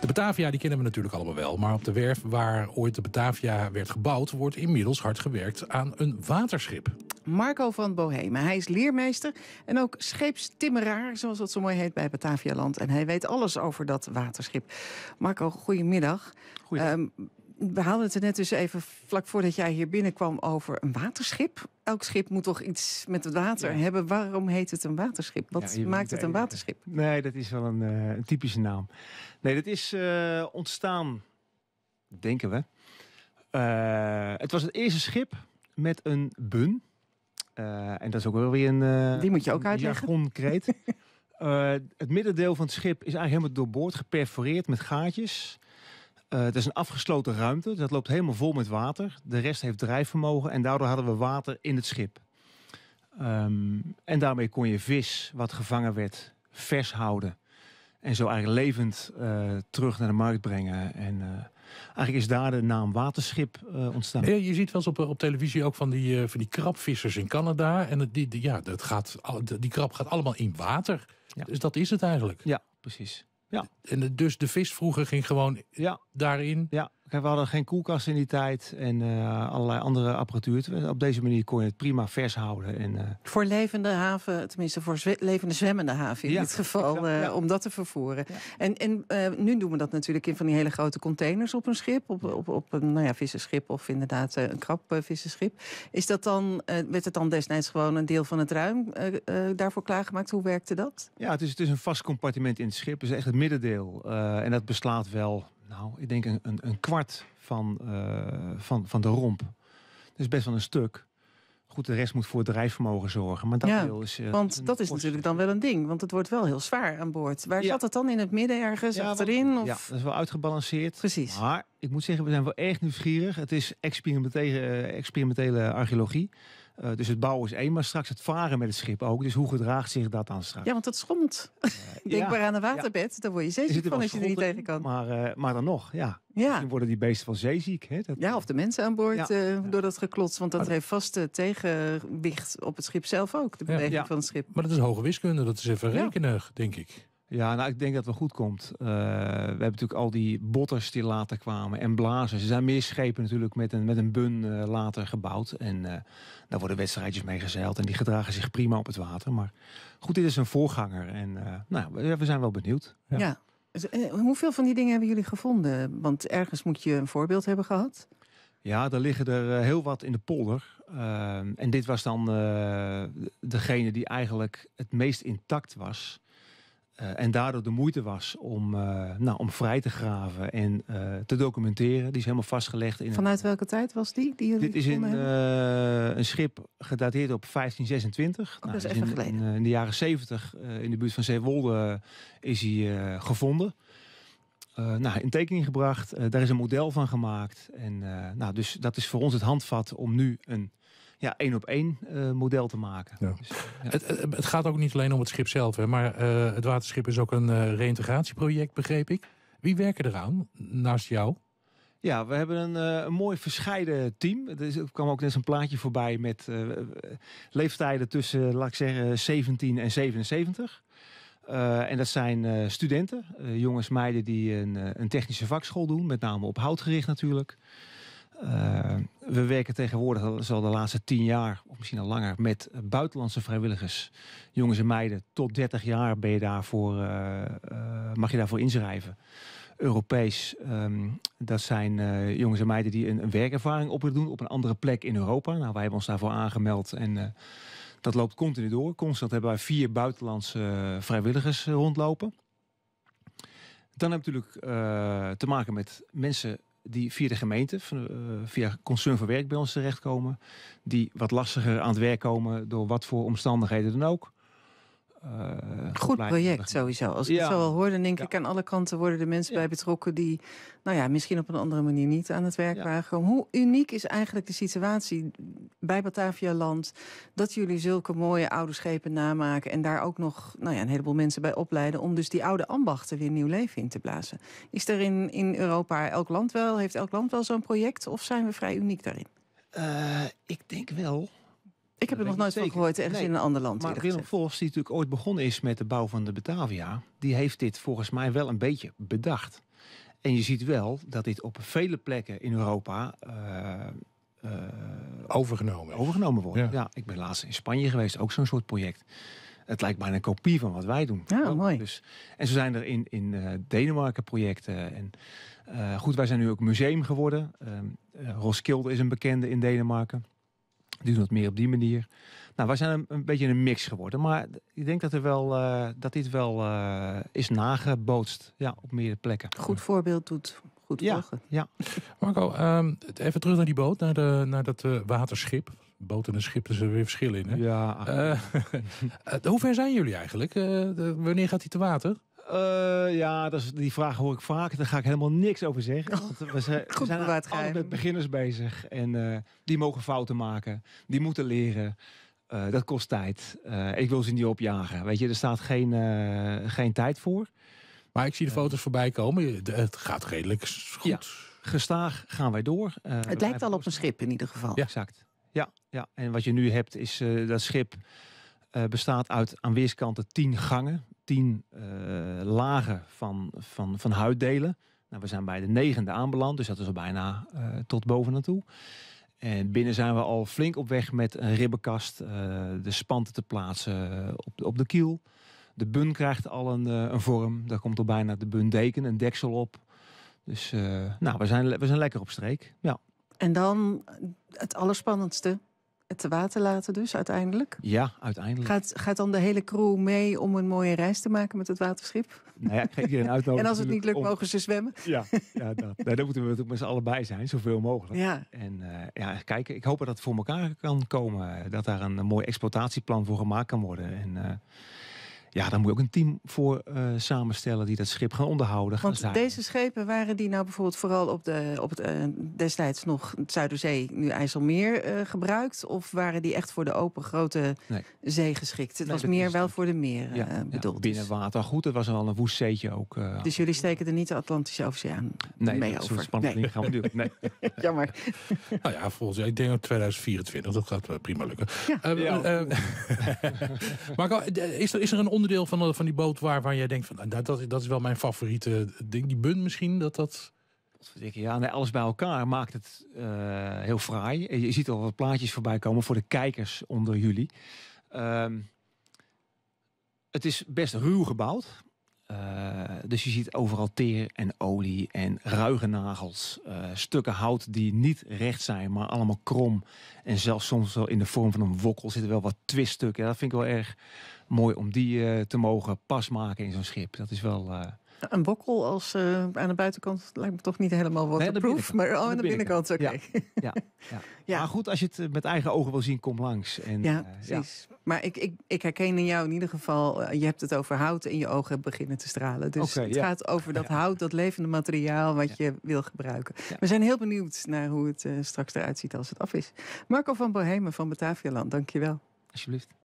De Batavia die kennen we natuurlijk allemaal wel. Maar op de werf waar ooit de Batavia werd gebouwd... wordt inmiddels hard gewerkt aan een waterschip. Marco van Bohemen. Hij is leermeester en ook scheepstimmeraar, zoals dat zo mooi heet bij Batavialand. En hij weet alles over dat waterschip. Marco, goedemiddag. Goedemiddag. Ehm, we hadden het er net dus even vlak voordat jij hier binnenkwam over een waterschip. Elk schip moet toch iets met het water hebben. Waarom heet het een waterschip? Wat maakt het een waterschip? Nee, dat is wel een, eh, een typische naam. Nee, dat is eh, ontstaan, denken we. Eh, het was het eerste schip met een bun. en dat is ook wel weer een. Die moet je ook uitleggen. kreet. het middendeel van het schip is eigenlijk helemaal doorboord, geperforeerd met gaatjes. Uh, het is een afgesloten ruimte, dat loopt helemaal vol met water. De rest heeft drijfvermogen en daardoor hadden we water in het schip. Ehm, en daarmee kon je vis, wat gevangen werd, vers houden. En zo eigenlijk levend eh, terug naar de markt brengen. En eh, eigenlijk is daar de naam waterschip ontstaan. Ja, je ziet wel eens op, op televisie ook van die, van die krabvissers in Canada. En die, die ja, gaat, die krab gaat allemaal in water. Dus dat is het eigenlijk. Ja, precies. Ja. En dus de vis vroeger ging gewoon ja. daarin. Ja we hadden geen koelkast in die tijd en eh, allerlei andere apparatuur. Op deze manier kon je het prima vers houden. En, eh, Voor levende haven, tenminste voor levende zwemmende haven in dit geval, eh, om dat te vervoeren. En, nu doen we dat natuurlijk in van die hele grote containers op een schip, op, op, op een nou ja, visserschip of inderdaad een krap visserschip. Is dat dan, werd het dan destijds gewoon een deel van het ruim daarvoor klaargemaakt? Hoe werkte dat? Ja, het is, het is een vast compartiment in het schip, is echt het middendeel. en dat beslaat wel nou, ik denk een, een, een kwart van, eh, van, van de romp. Dat is best wel een stuk. Goed, de rest moet voor het drijfvermogen zorgen. Maar dat ja, is, eh, want dat is natuurlijk dan wel een ding. Want het wordt wel heel zwaar aan boord. Waar zat het dan? In het midden ergens? Ja, achterin? of... Ja, dat is wel uitgebalanceerd. Precies. Maar ik moet zeggen, we zijn wel erg nieuwsgierig. Het is experimentele, eh, experimentele archeologie. Eh, dus het bouwen is één, maar straks het varen met het schip ook. Dus hoe gedraagt zich dat dan straks? Ja, want dat schommelt. Eh, uh, Denk maar aan een waterbed, daar word je zeeziek van als je er niet tegen kan. Maar, eh, maar dan nog, ja. ja. worden die beesten van zeeziek. Hè? Dat, ja, of de mensen aan boord door dat geklots. Want dat heeft vaste tegenwicht op het schip zelf ook, de beweging van het schip. Maar dat is hoge wiskunde, dat is even rekenen, denk ik. Ja, nou, ik denk dat het wel goed komt. Eh, we hebben natuurlijk al die botters die later kwamen en blazen. Er zijn meer schepen natuurlijk met een, met een bun eh, later gebouwd. En eh, daar worden wedstrijdjes mee gezeild. En die gedragen zich prima op het water. Maar goed, dit is een voorganger. En nou, we, zijn wel benieuwd. Ja. Dus, hoeveel van die dingen hebben jullie gevonden? Want ergens moet je een voorbeeld hebben gehad. Ja, er liggen er heel wat in de polder. Ehm, en dit was dan degene die eigenlijk het meest intact was. Eh, en daardoor de moeite was om, eh, nou, om vrij te graven en eh, te documenteren. Die is helemaal vastgelegd. In Vanuit welke tijd was die? die dit is in, een schip gedateerd op 1526. nou, dat is, even in, geleden. In, in, de jaren 70 in de buurt van Zeewolde is hij gevonden. nou, in tekening gebracht. daar is een model van gemaakt. En, nou, dus dat is voor ons het handvat om nu een ja, één op één eh, model te maken. Dus, eh, ja. Eh, het, het, gaat ook niet alleen om het schip zelf, hè, maar het waterschip is ook een uh, reïntegratieproject, begreep ik. Wie werken eraan naast jou? Ja, we hebben een, een mooi verscheiden team. Er, is, kwam ook net een plaatje voorbij met leeftijden tussen, laat ik zeggen, 17 en 77. en dat zijn studenten, jongens, meiden die een, een, technische vakschool doen, met name op houtgericht natuurlijk. Eh, we werken tegenwoordig dus al de laatste tien jaar, of misschien al langer, met buitenlandse vrijwilligers. Jongens en meiden, tot 30 jaar ben je eh, eh, mag je daarvoor inschrijven. Europees, ehm, dat zijn jongens en meiden die een, een werkervaring op willen doen op een andere plek in Europa. Nou, wij hebben ons daarvoor aangemeld en dat loopt continu door. Constant hebben wij vier buitenlandse vrijwilligers rondlopen. Dan heb je natuurlijk te maken met mensen die via de gemeente, eh, via concern voor werk bij ons terechtkomen. Die wat lastiger aan het werk komen door wat voor omstandigheden dan ook. Eh, Goed project sowieso. Als ik het zo al hoorde, denk ik aan alle kanten worden er mensen bij betrokken die, nou ja, misschien op een andere manier niet aan het werk waren Hoe uniek is eigenlijk de situatie bij Batavia Land dat jullie zulke mooie oude schepen namaken en daar ook nog, nou ja, een heleboel mensen bij opleiden om dus die oude ambachten weer nieuw leven in te blazen? Is er in, in Europa elk land wel, heeft elk land wel zo'n project of zijn we vrij uniek daarin? Eh, ik denk wel. Ik heb er nog nooit van gehoord, ergens in een ander land. Maar Willem Vos, die natuurlijk ooit begonnen is met de bouw van de Batavia... die heeft dit volgens mij wel een beetje bedacht. En je ziet wel dat dit op vele plekken in Europa... Eh, eh, overgenomen. Overgenomen wordt. Ja. ik ben laatst in Spanje geweest, ook zo'n soort project. Het lijkt bijna een kopie van wat wij doen. Ja, mooi. Dus, en zo zijn er in, in eh, Denemarken projecten. En, goed, wij zijn nu ook museum geworden. Ehm, Roskilde is een bekende in Denemarken dus doen het meer op die manier. Nou, wij zijn een, een beetje een mix geworden. Maar ik denk dat, er wel, eh, dat dit wel eh, is nagebootst ja, op meerdere plekken. Goed voorbeeld doet goed ja, volgen. Ja. Marco, ehm, even terug naar die boot, naar, de, naar dat eh, waterschip. Boot en een schip, er weer verschillen in. Hè? Ja. hoe ver zijn jullie eigenlijk? wanneer gaat hij te water? Eh, ja, dat is, die vraag hoor ik vaak. Daar ga ik helemaal niks over zeggen. Oh, Want we, zijn, we zijn met beginners bezig. En eh, die mogen fouten maken. Die moeten leren. Eh, dat kost tijd. ik wil ze niet opjagen. Weet je, er staat geen, geen tijd voor. Maar ik zie de foto's voorbij komen. Het gaat redelijk goed. Ja, gestaag gaan wij door. het lijkt al op een schip in ieder geval. Ja. Exact. Ja, ja, en wat je nu hebt is dat schip eh, bestaat uit aan weerskanten 10 gangen, 10 eh, lagen van, van, van huiddelen. Nou, we zijn bij de negende aanbeland, dus dat is al bijna eh, tot boven toe. En binnen zijn we al flink op weg met een ribbenkast, de spanten te plaatsen op de, op de kiel. De bun krijgt al een, een vorm, daar komt al bijna de deken, een deksel op. Dus nou, we zijn, we zijn lekker op streek. Ja. En dan het allerspannendste, het te water laten dus uiteindelijk? Ja, uiteindelijk. Gaat, gaat dan de hele crew mee om een mooie reis te maken met het waterschip? Nou ja, ik geef een uitnodiging. en als het niet lukt, mogen ze zwemmen? Ja, ja dat. daar moeten we natuurlijk met z'n allen bij zijn, zoveel mogelijk. Ja. En eh, ja, kijken. ik hoop dat het voor elkaar kan komen. Dat daar een, mooi exploitatieplan voor gemaakt kan worden. En, eh, ja, dan moet je ook een team voor eh, samenstellen die dat schip gaan onderhouden. Gaan Want deze schepen waren die nou bijvoorbeeld vooral op, de, op het eh, destijds nog Zuiderzee, nu IJsselmeer eh, gebruikt? Of waren die echt voor de open grote zee geschikt? Het was meer wel voor de meren bedoeld. Ja, binnen dus. water goed, het was al een woest zeetje ook. dus jullie steken er niet de Atlantische Oceaan nee, mee over? Spannend nee, gaan doen. Nee. Jammer. nou ja, volgens ik denk 2024, dat gaat prima lukken. maar is er, is er een onderzoek deel van, eh, van die boot waarvan jij denkt van nou, dat, dat is wel mijn favoriete ding. Die bund misschien, dat dat... Ja, alles bij elkaar maakt het eh, heel fraai. Eh, je ziet al wat plaatjes voorbij komen voor de kijkers onder jullie. Ehm, het is best ruw gebouwd. Eh, dus je ziet overal teer en olie en ruige nagels. Eh, stukken hout die niet recht zijn, maar allemaal krom. En zelfs soms wel in de vorm van een wokkel zitten wel wat twiststukken. dat vind ik wel erg mooi om die eh, te mogen pasmaken in zo'n schip. Dat is wel een bokkel als eh, aan de buitenkant lijkt me toch niet helemaal wat. Nee, maar aan de oh, binnenkant, oké. Ja, ja, Maar goed, als je het eh, met eigen ogen wil zien, kom langs. En, eh, ja, precies. Maar ik, ik, ik herken in jou in ieder geval, je hebt het over hout en je ogen beginnen te stralen. Dus het gaat over dat hout, dat levende materiaal wat je wil gebruiken. We zijn heel benieuwd naar hoe het straks eruit ziet als het af is. Marco van Bohemen van Batavialand, dankjewel. Alsjeblieft.